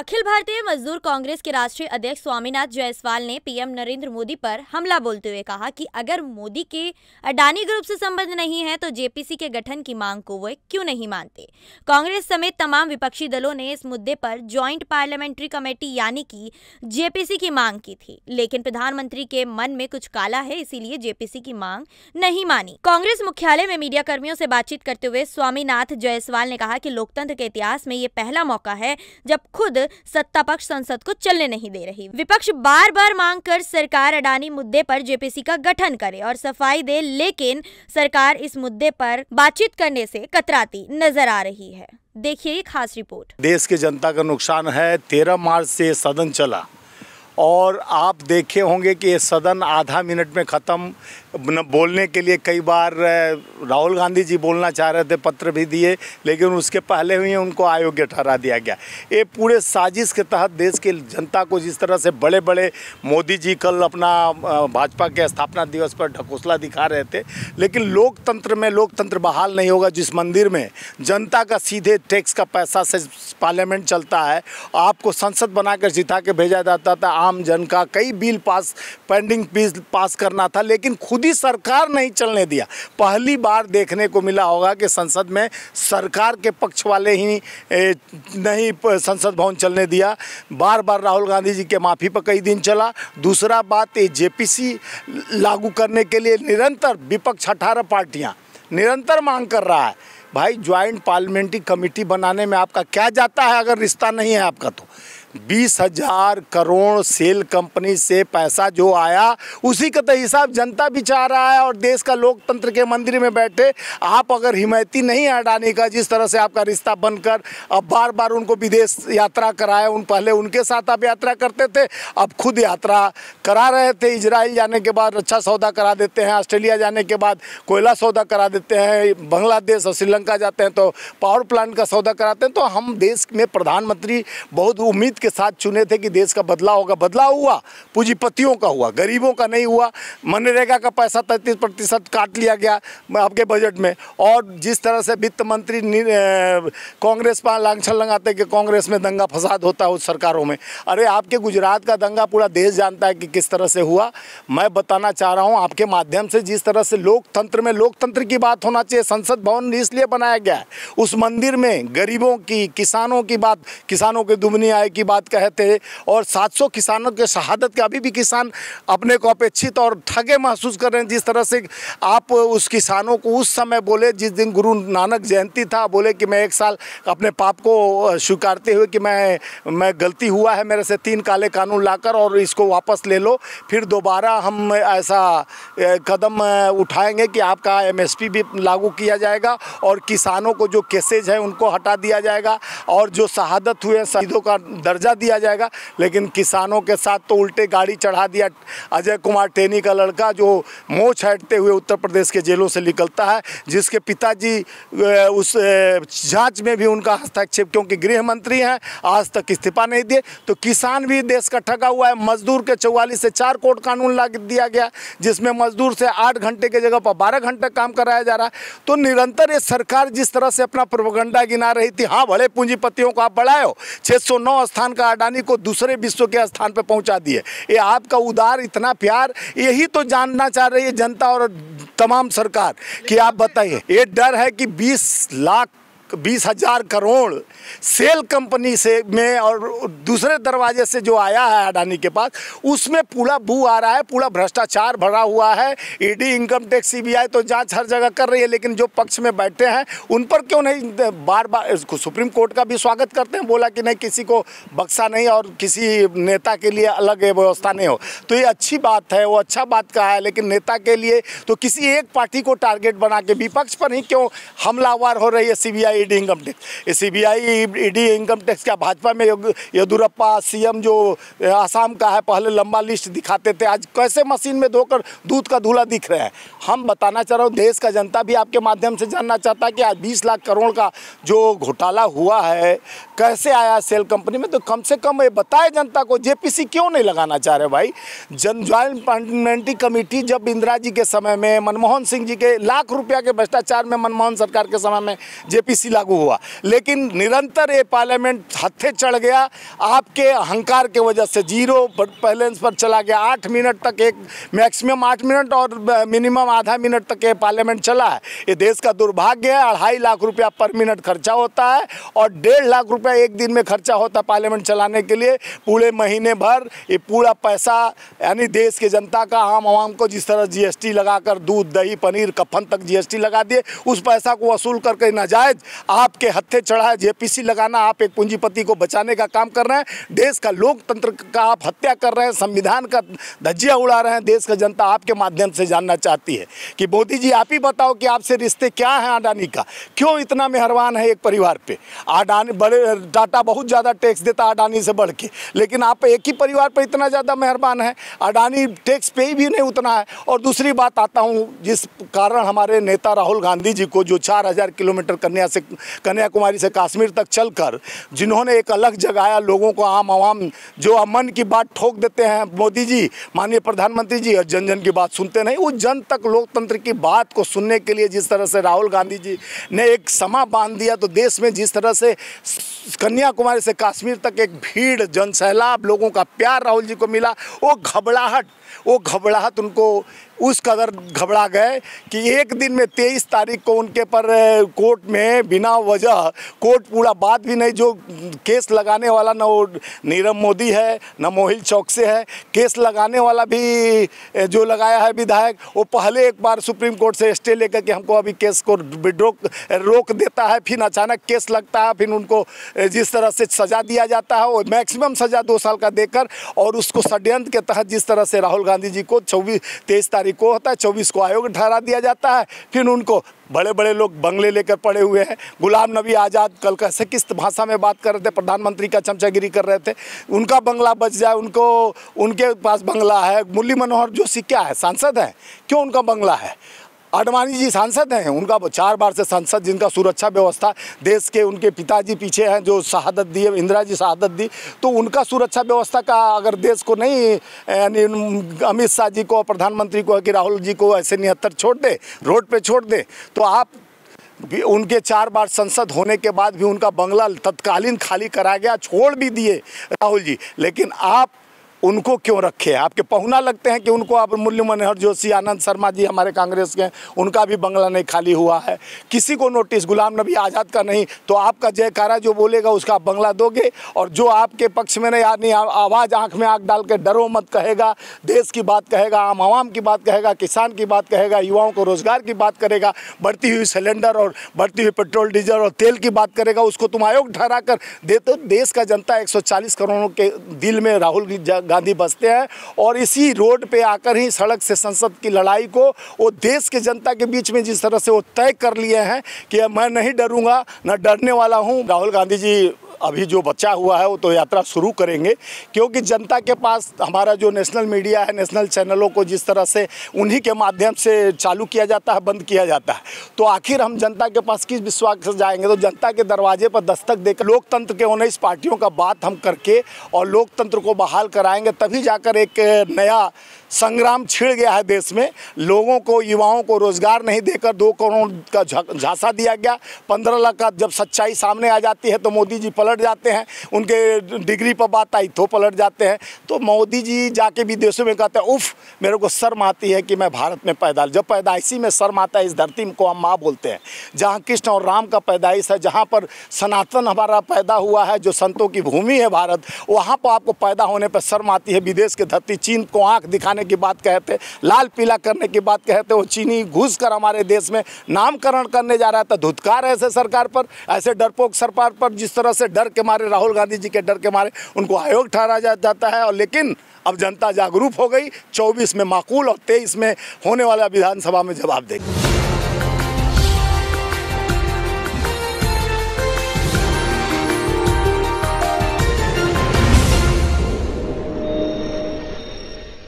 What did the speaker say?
अखिल भारतीय मजदूर कांग्रेस के राष्ट्रीय अध्यक्ष स्वामीनाथ जायसवाल ने पीएम नरेंद्र मोदी पर हमला बोलते हुए कहा कि अगर मोदी के अडानी ग्रुप से संबंध नहीं है तो जेपीसी के गठन की मांग को वे क्यों नहीं मानते कांग्रेस समेत तमाम विपक्षी दलों ने इस मुद्दे पर ज्वाइंट पार्लियामेंट्री कमेटी यानी कि जेपीसी की मांग की थी लेकिन प्रधानमंत्री के मन में कुछ काला है इसीलिए जेपीसी की मांग नहीं मानी कांग्रेस मुख्यालय में मीडिया कर्मियों से बातचीत करते हुए स्वामीनाथ जायसवाल ने कहा कि लोकतंत्र के इतिहास में ये पहला मौका है जब खुद सत्ता पक्ष संसद को चलने नहीं दे रही विपक्ष बार बार मांग कर सरकार अडानी मुद्दे पर जेपीसी का गठन करे और सफाई दे लेकिन सरकार इस मुद्दे पर बातचीत करने से कतराती नजर आ रही है देखिए खास रिपोर्ट देश की जनता का नुकसान है तेरह मार्च से सदन चला और आप देखे होंगे कि ये सदन आधा मिनट में ख़त्म बोलने के लिए कई बार राहुल गांधी जी बोलना चाह रहे थे पत्र भी दिए लेकिन उसके पहले ही उनको आयोग्य ठहरा दिया गया ये पूरे साजिश के तहत देश के जनता को जिस तरह से बड़े बड़े मोदी जी कल अपना भाजपा के स्थापना दिवस पर ढकोसला दिखा रहे थे लेकिन लोकतंत्र में लोकतंत्र बहाल नहीं होगा जिस मंदिर में जनता का सीधे टैक्स का पैसा से पार्लियामेंट चलता है आपको संसद बनाकर जिता के भेजा जाता था आम जन का कई bill pass pending bill pass करना था लेकिन खुद ही सरकार नहीं चलने दिया पहली बार देखने को मिला होगा कि संसद में सरकार के पक्ष वाले ही नहीं संसद भवन चलने दिया बार बार राहुल गांधी जी के माफ़ी पर कई दिन चला दूसरा बात ये जेपीसी लागू करने के लिए निरंतर विपक्ष अठारह पार्टियाँ निरंतर मांग कर रहा है भाई ज्वाइंट पार्लियामेंट्री कमेटी बनाने में आपका क्या जाता है अगर रिश्ता नहीं है आपका तो बीस हजार करोड़ सेल कंपनी से पैसा जो आया उसी का तो हिसाब जनता भी चाह रहा है और देश का लोकतंत्र के मंदिर में बैठे आप अगर हिमायती नहीं अडानी का जिस तरह से आपका रिश्ता बनकर अब बार बार उनको विदेश यात्रा कराए उन पहले उनके साथ आप यात्रा करते थे अब खुद यात्रा करा रहे थे इजराइल जाने के बाद रक्षा अच्छा सौदा करा देते हैं ऑस्ट्रेलिया जाने के बाद कोयला सौदा करा देते हैं बांग्लादेश और श्रीलंका जाते हैं तो पावर प्लांट का सौदा कराते हैं तो हम देश में प्रधानमंत्री बहुत उम्मीद के साथ चुने थे कि देश का बदलाव होगा बदलाव हुआ पूंजीपतियों का हुआ गरीबों का नहीं हुआ मनरेगा का पैसा तैंतीस प्रतिशत काट लिया गया आपके बजट में और जिस तरह से वित्त मंत्री कांग्रेस पर लांछन लगाते कि कांग्रेस में दंगा फसाद होता है उस सरकारों में अरे आपके गुजरात का दंगा पूरा देश जानता है कि किस तरह से हुआ मैं बताना चाह रहा हूँ आपके माध्यम से जिस तरह से लोकतंत्र में लोकतंत्र की बात होना चाहिए संसद भवन इसलिए बनाया गया है उस मंदिर में गरीबों की किसानों की बात किसानों के दुमनी आय की बात कहते हैं और 700 किसानों के शहादत के अभी भी किसान अपने को अपेक्षित और ठगे महसूस कर रहे हैं जिस तरह से आप उस किसानों को उस समय बोले जिस दिन गुरु नानक जयंती था बोले कि मैं एक साल अपने पाप को स्वीकारते हुए कि मैं मैं गलती हुआ है मेरे से तीन काले कानून लाकर और इसको वापस ले लो फिर दोबारा हम ऐसा कदम उठाएंगे कि आपका एमएसपी भी लागू किया जाएगा और किसानों को जो केसेज हैं उनको हटा दिया जाएगा और जो शहादत हुए शहीदों का दर्ज कर्जा दिया जाएगा लेकिन किसानों के साथ तो उल्टे गाड़ी चढ़ा दिया अजय कुमार टेनी का लड़का जो मोह हटते हुए उत्तर प्रदेश के जेलों से निकलता है जिसके पिताजी उस जांच में भी उनका हस्तक्षेप क्योंकि गृह मंत्री हैं आज तक इस्तीफा नहीं दिए तो किसान भी देश का ठगा हुआ है मजदूर के चौवालीस से चार कोट कानून ला दिया गया जिसमें मजदूर से आठ घंटे के जगह पर बारह घंटे काम कराया जा रहा है तो निरंतर ये सरकार जिस तरह से अपना प्रोपगंडा गिना रही थी हाँ भले पूंजीपतियों को आप बढ़ाए हो छः स्थान पाकिस्तान का अडानी को दूसरे विश्व के स्थान पर पहुंचा दिए ये आपका उदार इतना प्यार यही तो जानना चाह रही है जनता और तमाम सरकार कि आप बताइए ये डर है कि 20 लाख बीस हजार करोड़ सेल कंपनी से में और दूसरे दरवाजे से जो आया है अडानी के पास उसमें पूरा भू आ रहा है पूरा भ्रष्टाचार भरा हुआ है ईडी इनकम टैक्स सीबीआई तो जांच हर जगह कर रही है लेकिन जो पक्ष में बैठे हैं उन पर क्यों नहीं बार बार सुप्रीम कोर्ट का भी स्वागत करते हैं बोला कि नहीं किसी को बक्सा नहीं और किसी नेता के लिए अलग व्यवस्था नहीं हो तो ये अच्छी बात है वो अच्छा बात कहा है लेकिन नेता के लिए तो किसी एक पार्टी को टारगेट बना के विपक्ष पर ही क्यों हमलावार हो रही है C ED income tax CBI ED income tax क्या भाजपा में येदुरप्पा सीएम जो आसाम का है पहले लंबा लिस्ट दिखाते थे आज कैसे मशीन में धोकर दूध का धूला दिख रहा है हम बताना चाह रहा हूँ देश का जनता भी आपके माध्यम से जानना चाहता है कि आज बीस लाख करोड़ का जो घोटाला हुआ है कैसे आया सेल कंपनी में तो कम से कम ये बताए जनता को जेपीसी क्यों नहीं लगाना चाह रहे भाई जन ज्वाइंट पार्लियामेंट्री कमेटी जब इंदिरा जी के समय में मनमोहन सिंह जी के लाख रुपया के भ्रष्टाचार में मनमोहन सरकार के समय में जेपीसी पॉलिसी लागू हुआ लेकिन निरंतर ये पार्लियामेंट हत्थे चढ़ गया आपके अहंकार के वजह से जीरो बैलेंस पर चला गया आठ मिनट तक एक मैक्सिमम आठ मिनट और मिनिमम आधा मिनट तक ये पार्लियामेंट चला है ये देश का दुर्भाग्य है अढ़ाई लाख रुपया पर मिनट खर्चा होता है और डेढ़ लाख रुपया एक दिन में खर्चा होता है पार्लियामेंट चलाने के लिए पूरे महीने भर ये पूरा पैसा यानी देश के जनता का आम आवाम को जिस तरह जीएसटी लगाकर दूध दही पनीर कफन तक जीएसटी लगा दिए उस पैसा को वसूल करके नाजायज आपके हत्थे चढ़ा है जेपीसी लगाना आप एक पूंजीपति को बचाने का काम कर रहे हैं देश का लोकतंत्र का आप हत्या कर रहे हैं संविधान का धज्जिया उड़ा रहे हैं देश का जनता आपके माध्यम से जानना चाहती है कि मोदी जी आप ही बताओ कि आपसे रिश्ते क्या हैं अडानी का क्यों इतना मेहरबान है एक परिवार पे अडानी बड़े टाटा बहुत ज़्यादा टैक्स देता अडानी से बढ़ के लेकिन आप एक ही परिवार पर इतना ज़्यादा मेहरबान है अडानी टैक्स पे ही भी नहीं उतना है और दूसरी बात आता हूँ जिस कारण हमारे नेता राहुल गांधी जी को जो चार हज़ार किलोमीटर कन्या से कन्याकुमारी से कश्मीर तक चलकर जिन्होंने एक अलग जगाया लोगों को आम आवाम जो अमन की बात ठोक देते हैं मोदी जी माननीय प्रधानमंत्री जी और जन जन की बात सुनते नहीं वो जन तक लोकतंत्र की बात को सुनने के लिए जिस तरह से राहुल गांधी जी ने एक समा बांध दिया तो देश में जिस तरह से कन्याकुमारी से कश्मीर तक एक भीड़ जनसैलाब लोगों का प्यार राहुल जी को मिला वो घबराहट वो घबराहट उनको उस कदर घबरा गए कि एक दिन में तेईस तारीख को उनके पर कोर्ट में बिना वजह कोर्ट पूरा बात भी नहीं जो केस लगाने वाला न वो नीरव मोदी है न मोहिल चौक से है केस लगाने वाला भी जो लगाया है विधायक वो पहले एक बार सुप्रीम कोर्ट से स्टे लेकर के हमको अभी केस को विड्रो रोक देता है फिर अचानक केस लगता है फिर उनको जिस तरह से सजा दिया जाता है वो मैक्सिमम सजा दो साल का देकर और उसको षड्यंत्र के तहत जिस तरह से राहुल गांधी जी को चौबीस तेईस तारीख तारीख को होता है चौबीस को आयोग ठहरा दिया जाता है फिर उनको बड़े बड़े लोग बंगले लेकर पड़े हुए हैं गुलाम नबी आज़ाद कल कैसे किस भाषा में बात कर रहे थे प्रधानमंत्री का चमचागिरी कर रहे थे उनका बंगला बच जाए उनको उनके पास बंगला है मुरली मनोहर जोशी क्या है सांसद हैं क्यों उनका बंगला है आडवाणी जी सांसद हैं उनका चार बार से सांसद जिनका सुरक्षा व्यवस्था देश के उनके पिताजी पीछे हैं जो शहादत दिए इंदिरा जी शहादत दी तो उनका सुरक्षा व्यवस्था का अगर देश को नहीं अमित शाह जी को प्रधानमंत्री को कि राहुल जी को ऐसे निहत्तर छोड़ दे रोड पे छोड़ दे तो आप भी उनके चार बार संसद होने के बाद भी उनका बंगला तत्कालीन खाली करा गया छोड़ भी दिए राहुल जी लेकिन आप उनको क्यों रखे आपके पहुना लगते हैं कि उनको आप मुरली मनोहर जोशी आनंद शर्मा जी हमारे कांग्रेस के हैं उनका भी बंगला नहीं खाली हुआ है किसी को नोटिस गुलाम नबी आज़ाद का नहीं तो आपका जयकारा जो बोलेगा उसका आप बंगला दोगे और जो आपके पक्ष में नहीं यानी आवाज़ आँख में आँख डाल के डरो मत कहेगा देश की बात कहेगा आम आवाम की बात कहेगा किसान की बात कहेगा युवाओं को रोज़गार की बात करेगा बढ़ती हुई सिलेंडर और बढ़ती हुई पेट्रोल डीजल और तेल की बात करेगा उसको तुम आयोग ठहरा कर दे तो देश का जनता एक करोड़ों के दिल में राहुल गांधी बसते हैं और इसी रोड पे आकर ही सड़क से संसद की लड़ाई को वो देश के जनता के बीच में जिस तरह से वो तय कर लिए हैं कि मैं नहीं डरूंगा ना डरने वाला हूँ राहुल गांधी जी अभी जो बचा हुआ है वो तो यात्रा शुरू करेंगे क्योंकि जनता के पास हमारा जो नेशनल मीडिया है नेशनल चैनलों को जिस तरह से उन्हीं के माध्यम से चालू किया जाता है बंद किया जाता है तो आखिर हम जनता के पास किस विश्वास से जाएंगे तो जनता के दरवाजे पर दस्तक देकर लोकतंत्र के उन्नीस पार्टियों का बात हम करके और लोकतंत्र को बहाल कराएंगे तभी जाकर एक नया संग्राम छिड़ गया है देश में लोगों को युवाओं को रोजगार नहीं देकर दो करोड़ का झांसा दिया गया पंद्रह लाख का जब सच्चाई सामने आ जाती है तो मोदी जी पलट पलट जाते हैं उनके डिग्री पर बात आई तो पलट जाते हैं तो मोदी जी जाके विदेशों में कहते हैं उफ मेरे को शर्म आती है कि मैं भारत में पैदा जब पैदाइशी में शर्म आता है इस धरती को हम माँ बोलते हैं जहाँ कृष्ण और राम का पैदाइश है जहाँ पर सनातन हमारा पैदा हुआ है जो संतों की भूमि है भारत वहाँ पर आपको पैदा होने पर शर्म आती है विदेश के धरती चीन को आँख दिखाने की बात कहते लाल पीला करने की बात कहते वो चीनी घुस हमारे देश में नामकरण करने जा रहा था तो धुतकार ऐसे सरकार पर ऐसे डरपोक सरकार पर जिस तरह से डर डर के मारे राहुल गांधी जी के डर के मारे उनको आयोग ठहरा जा, जाता है और लेकिन अब जनता जागरूक हो गई 24 में माकूल और 23 में होने वाला विधानसभा में जवाब देगी